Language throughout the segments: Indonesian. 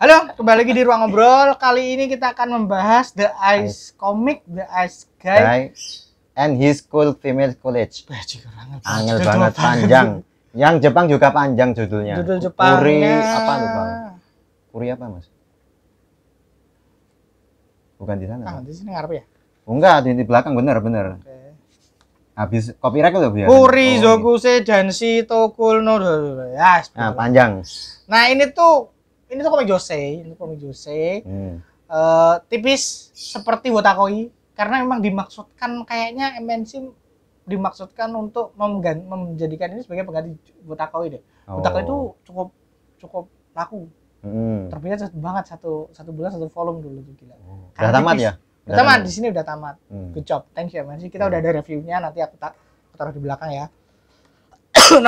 Halo, kembali lagi di ruang ngobrol. Kali ini kita akan membahas The Ice Comic, The Ice Guy, and His School Female College. banget. Angel banget panjang. Yang Jepang juga panjang judulnya. Judul Jepang. Kuri apa bang? Kuri apa mas? Bukan di sana. Ah, di sini ngarep ya? Enggak, di, di belakang bener bener. Okay. Habis copyright itu kan biar. Kuri, oh, Zokuse, iya. Danshi, Tokul, ya. Nah, panjang. Nah, ini tuh ini tuh komik Jose, ini komik Jose. Hmm. Uh, tipis seperti Wotakoi karena memang dimaksudkan kayaknya MNC dimaksudkan untuk menjadikan ini sebagai pengganti Wotakoi deh. Oh. Wotakoi itu cukup cukup laku. Hmm. Terbitnya banget satu satu bulan satu volume dulu tuh gila. Oh. Udah tamat ya? Udah tamat di sini udah tamat. Hmm. Good job. Thank you MNC. Kita hmm. udah ada reviewnya nanti aku tak aku taruh di belakang ya. 60.000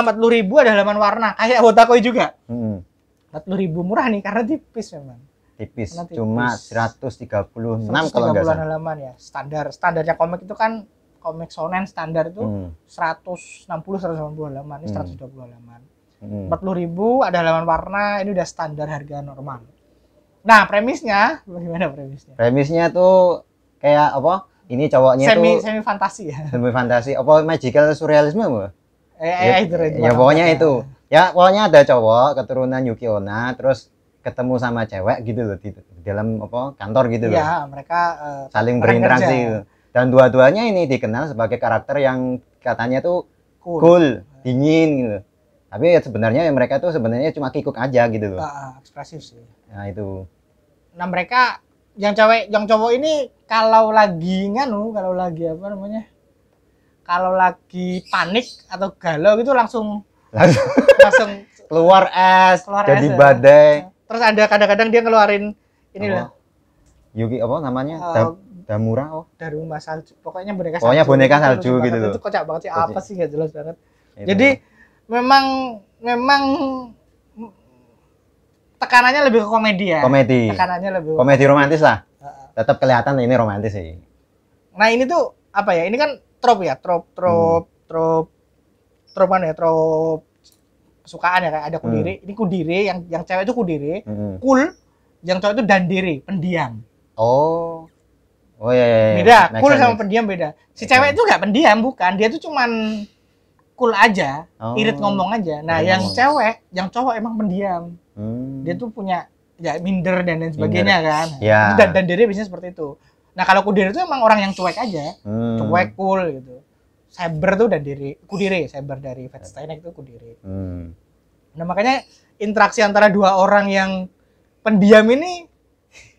ada halaman warna kayak Wotakoi juga. Hmm 40 ribu murah nih karena tipis memang tipis, tipis. cuma 136, 136 kalau nggak salah halaman ya standar standarnya komik itu kan komik sonen standar itu hmm. 160 180 halaman ini hmm. 120 halaman hmm. 40 ribu ada halaman warna ini udah standar harga normal nah premisnya bagaimana premisnya premisnya tuh kayak apa ini cowoknya semi, tuh semi fantasi ya semi fantasi apa magical surrealisme apa? eh, ya, eh, itu Ya pokoknya itu. Ya pokoknya ada cowok keturunan Yuki Onna terus ketemu sama cewek gitu loh di, di dalam apa kantor gitu loh. ya mereka uh, saling berinteraksi gitu. Dan dua-duanya ini dikenal sebagai karakter yang katanya tuh cool, cool dingin gitu. Tapi ya sebenarnya mereka tuh sebenarnya cuma kikuk aja gitu loh. Uh, ekspresif sih. Nah, itu. Nah, mereka yang cewek yang cowok ini kalau lagi nganu, kalau lagi apa namanya? kalau lagi panik atau galau gitu langsung langsung, keluar es keluar jadi es, badai terus ada kadang-kadang dia ngeluarin ini lah Yuki apa namanya uh, Dam Damura oh Daruma salju pokoknya boneka salju pokoknya boneka salju, salju gitu loh itu kocak banget sih apa sih gak jelas banget jadi memang memang tekanannya lebih ke komedi ya komedi tekanannya lebih komedi romantis lah uh, tetap kelihatan ini romantis sih nah ini tuh apa ya ini kan trop ya trop trop hmm. trop trop mana ya trop kesukaan ya kayak ada kudiri hmm. ini kudiri yang yang cewek itu kudiri hmm. cool yang cowok itu dandiri pendiam oh oh ya, ya, ya. beda next cool sama pendiam beda si cewek itu nggak pendiam bukan dia itu cuman cool aja oh. irit ngomong aja nah oh. yang cewek yang cowok emang pendiam hmm. dia tuh punya ya minder dan lain sebagainya minder. kan ya. dan dandiri biasanya seperti itu Nah kalau Kudiri itu emang orang yang cuek aja, hmm. cuek cool gitu. Cyber tuh dari diri Kudiri, Cyber dari hmm. Steinek itu Kudiri. Hmm. Nah makanya interaksi antara dua orang yang pendiam ini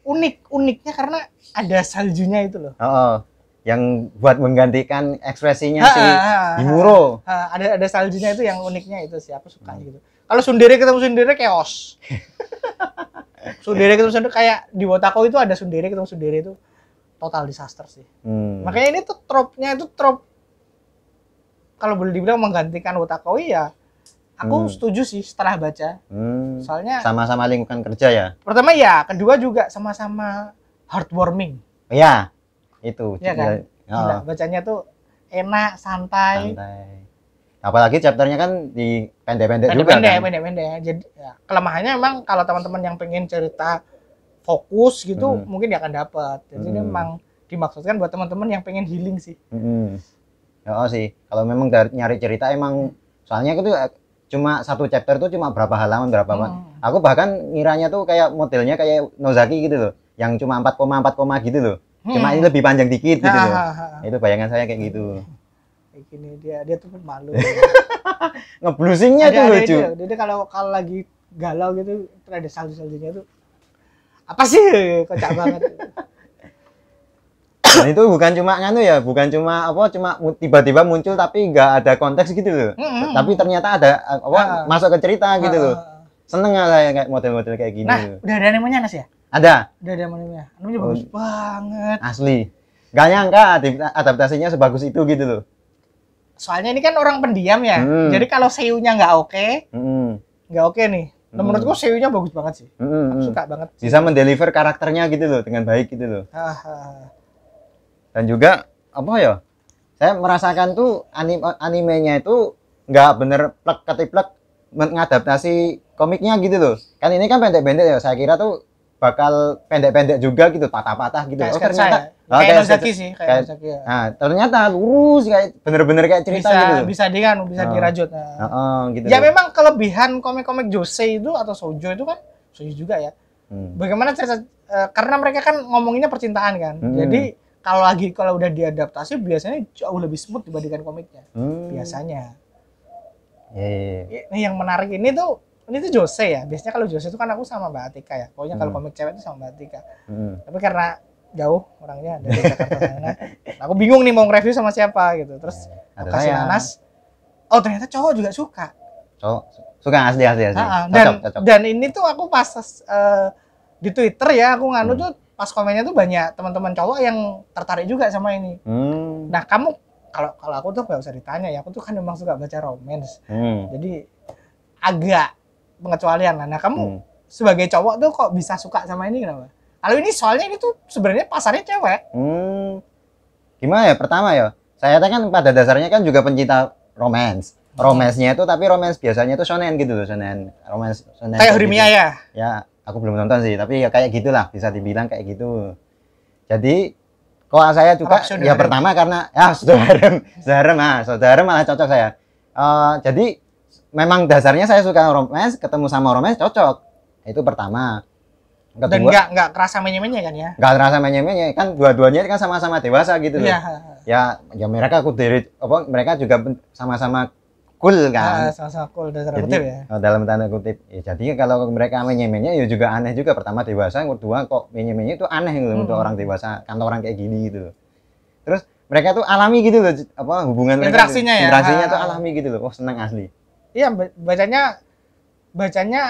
unik uniknya karena ada saljunya itu loh. Oh, oh. yang buat menggantikan ekspresinya ha, si Himuro. ada ada saljunya itu yang uniknya itu sih aku suka hmm. gitu. Kalau Sundere ketemu Sundere chaos. sundere ketemu Sundere kayak di Wotako itu ada Sundere ketemu Sundere itu total disaster sih. Hmm. Makanya ini tuh tropnya itu trop kalau boleh dibilang menggantikan Wutakoi ya aku hmm. setuju sih setelah baca. Hmm. Soalnya sama-sama lingkungan kerja ya. Pertama ya, kedua juga sama-sama heartwarming. Iya. Itu. Iya kan? Iya. Oh. Gila, bacanya tuh enak, santai. Santai. Apalagi chapternya kan di pendek-pendek juga pendek, kan. Pendek-pendek. Jadi ya, kelemahannya memang kalau teman-teman yang pengen cerita fokus gitu hmm. mungkin dia akan dapat jadi hmm. memang dimaksudkan buat teman-teman yang pengen healing sih hmm. oh sih kalau memang dari nyari cerita emang soalnya itu eh, cuma satu chapter tuh cuma berapa halaman berapa hmm. aku bahkan ngiranya tuh kayak modelnya kayak Nozaki gitu loh yang cuma 4,4 koma gitu loh hmm. cuma ini lebih panjang dikit gitu loh itu bayangan saya kayak gitu kayak gini dia dia tuh malu ngeblusingnya tuh lucu jadi kalau kalau lagi galau gitu ada salju saljunya tuh apa sih kocak banget Dan itu bukan cuma nganu ya, bukan cuma apa cuma tiba-tiba muncul tapi nggak ada konteks gitu loh. Mm -hmm. Tapi ternyata ada apa uh, masuk ke cerita uh, gitu loh. Ah, Seneng lah ya kayak model-model kayak gini. Nah, loh. udah ada namanya Nas ya? Ada. Udah ada namanya, bagus oh. bagus banget. Asli. Gak nyangka adaptasinya sebagus itu gitu loh. Soalnya ini kan orang pendiam ya. Hmm. Jadi kalau seiyunya nggak oke, okay, hmm. nggak hmm. oke okay nih. Nah, hmm. menurutku ceo bagus banget sih. Hmm, Aku hmm, hmm. suka banget. Bisa mendeliver karakternya gitu loh dengan baik gitu loh. Dan juga apa ya? Saya merasakan tuh anim animenya itu nggak bener plek ketiplek mengadaptasi komiknya gitu loh. Kan ini kan pendek-pendek ya. Saya kira tuh bakal pendek-pendek juga gitu, patah-patah gitu. Kayak oh, ternyata ya. oh, kayak Nozaki sih, kayak, kayak Nozaki ya. Nah, ternyata lurus kayak bener-bener kayak cerita bisa, gitu. Bisa di kan, bisa oh. dirajut. Nah. Oh, oh, gitu. Ya memang kelebihan komik-komik Jose itu atau Sojo itu kan Sojo juga ya. Hmm. Bagaimana cerita eh, karena mereka kan ngomonginnya percintaan kan. Hmm. Jadi kalau lagi kalau udah diadaptasi biasanya jauh lebih smooth dibandingkan komiknya. Hmm. Biasanya. Yeah, yeah, yeah. Ini yang menarik ini tuh ini tuh Jose ya biasanya kalau Jose itu kan aku sama Mbak Atika ya pokoknya kalau hmm. komik cewek itu sama Mbak Atika hmm. tapi karena jauh orangnya dari Jakarta sana nah, aku bingung nih mau nge-review sama siapa gitu terus aku kasih saya. nanas oh ternyata cowok juga suka cowok oh, suka asli asli asli nah, dan cocok, dan ini tuh aku pas uh, di Twitter ya aku nganu hmm. tuh pas komennya tuh banyak teman-teman cowok yang tertarik juga sama ini hmm. nah kamu kalau kalau aku tuh gak usah ditanya ya aku tuh kan memang suka baca romance hmm. jadi agak pengecualian lah. Nah kamu hmm. sebagai cowok tuh kok bisa suka sama ini kenapa? Kalau ini soalnya ini tuh sebenarnya pasarnya cewek. Hmm. Gimana ya? Pertama ya, saya kan pada dasarnya kan juga pencinta romance. Romance-nya itu tapi romance biasanya itu shonen gitu loh, shonen. Romance shonen. Kayak gitu. Hurimiya gitu. ya? Ya, aku belum nonton sih, tapi ya kayak gitulah, bisa dibilang kayak gitu. Jadi kalau saya juga ya pertama karena ya saudara, ah mah, saudara malah cocok saya. Uh, jadi memang dasarnya saya suka romance, ketemu sama romance cocok. Itu pertama. Kedua, Dan nggak nggak kerasa menye-menye kan ya? Nggak kerasa menye kan dua-duanya kan sama-sama dewasa gitu loh. Yeah. Ya ya mereka aku diri apa mereka juga sama-sama cool kan? Nah, sama-sama cool dalam jadi, kutip ya. Oh, dalam tanda kutip. Ya, jadi kalau mereka menye-menye ya juga aneh juga. Pertama dewasa, yang kedua kok menye-menye itu aneh gitu hmm. untuk orang dewasa, kantor orang kayak gini gitu Terus mereka tuh alami gitu loh apa hubungan interaksinya mereka, gitu ya. Interaksinya ha. tuh ah. alami gitu loh. Oh, senang asli. Iya, bacanya bacanya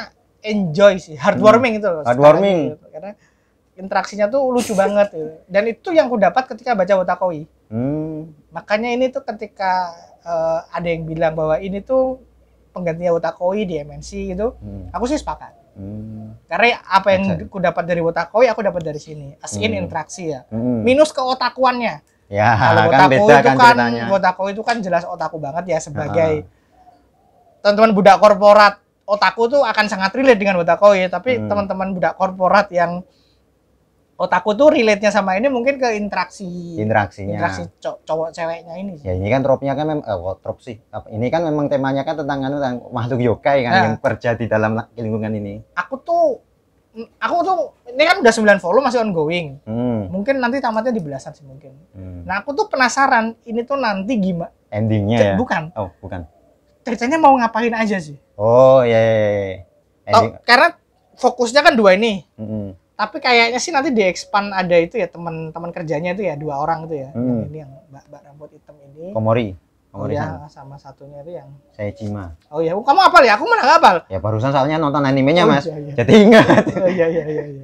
enjoy sih, heartwarming hmm. itu loh. Heartwarming. Gitu. Karena interaksinya tuh lucu banget gitu. Dan itu yang ku dapat ketika baca Otakoi. Hmm. Makanya ini tuh ketika uh, ada yang bilang bahwa ini tuh penggantinya Otakoi di MNC gitu, hmm. aku sih sepakat. Hmm. Karena apa yang okay. ku dapat dari Otakoi, aku dapat dari sini. As in hmm. interaksi ya. Hmm. Minus ke otakuannya. Ya, kalau kan otaku itu kan, kan otaku itu kan jelas otaku banget ya sebagai uh -huh teman-teman budak korporat otaku tuh akan sangat relate dengan budak ya tapi hmm. teman-teman budak korporat yang otaku tuh relate-nya sama ini mungkin ke interaksi interaksinya interaksi cowok ceweknya ini sih. ya ini kan tropnya kan memang eh, oh, trop sih ini kan memang temanya kan tentang, anu, tentang makhluk yokai kan nah, yang kerja di dalam lingkungan ini aku tuh aku tuh ini kan udah 9 volume masih ongoing hmm. mungkin nanti tamatnya di belasan sih mungkin hmm. nah aku tuh penasaran ini tuh nanti gimana endingnya ya bukan oh bukan ceritanya mau ngapain aja sih. Oh iya. iya, iya. Tau, iya. oh, karena fokusnya kan dua ini. Mm -hmm. Tapi kayaknya sih nanti expand ada itu ya teman-teman kerjanya itu ya dua orang itu ya. Mm. Yang ini yang mbak, mbak rambut hitam ini. Komori. Komori oh, ya, sama satunya itu yang saya Cima. Oh iya, kamu apa ya? Aku mana apa? Ya barusan soalnya nonton animenya oh, mas, iya, iya. jadi ingat. Oh, iya iya iya. iya.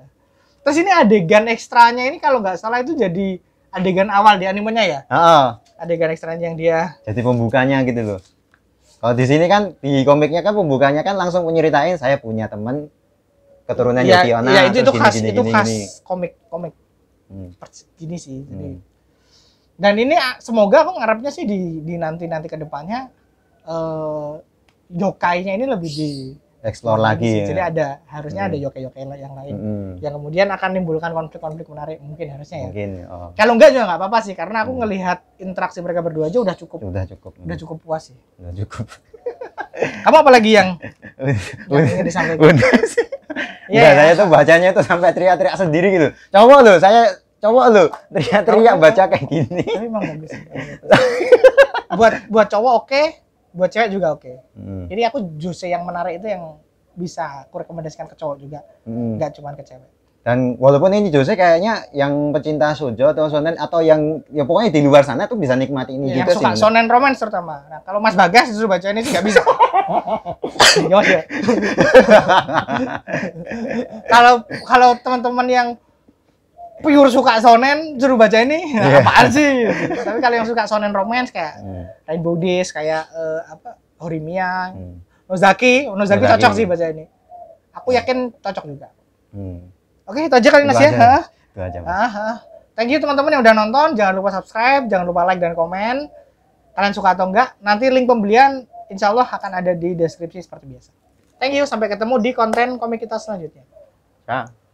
Terus ini adegan ekstranya ini kalau nggak salah itu jadi adegan awal di animenya ya? Oh. Adegan ekstranya yang dia. Jadi pembukanya gitu loh. Kalau di sini kan di komiknya kan pembukanya kan langsung menyeritain saya punya temen keturunan ya, Yokiona. Iya, itu, itu khas gini, itu gini, khas komik komik. Hmm. Gini sih. Hmm. Dan ini ah, semoga aku ngarepnya sih di di nanti nanti kedepannya eh uh, yokainya ini lebih di explore nah, lagi. Ya. Jadi ada harusnya hmm. ada yoke-yoke yang lain hmm. yang kemudian akan menimbulkan konflik-konflik menarik mungkin harusnya ya. Mungkin. Ya, oh. Kalau enggak juga nggak apa-apa sih karena aku hmm. ngelihat interaksi mereka berdua aja udah cukup. Udah cukup. Hmm. Udah cukup puas sih. Udah cukup. Kamu apalagi yang yang disampaikan? Iya. yeah. saya tuh bacanya tuh sampai teriak-teriak sendiri gitu. Coba lo, saya coba lo teriak-teriak baca kayak gini. Tapi emang bagus. buat buat cowok oke, buat cewek juga oke. Okay. Hmm. Jadi aku juice yang menarik itu yang bisa aku rekomendasikan ke cowok juga, hmm. nggak cuma ke cewek. Dan walaupun ini jose kayaknya yang pecinta sojo atau sonen atau yang ya pokoknya di luar sana tuh bisa nikmati ini ya, juga yang suka sih. sonen romance terutama. Nah, kalau Mas Bagas justru baca ini nggak bisa. Iya, iya. Kalau kalau teman-teman yang pure suka sonen suruh baca ini yeah. apaan sih tapi kalau yang suka sonen romance kayak yeah. Hmm. Rainbow Days kayak uh, apa Horimiya hmm. Nozaki Nozaki Nozaki cocok sih baca ini aku yakin cocok juga hmm. oke okay, itu aja kali nasi ya aja ah, ah. thank you teman-teman yang udah nonton jangan lupa subscribe jangan lupa like dan komen kalian suka atau enggak nanti link pembelian insya Allah akan ada di deskripsi seperti biasa thank you sampai ketemu di konten komik kita selanjutnya ya.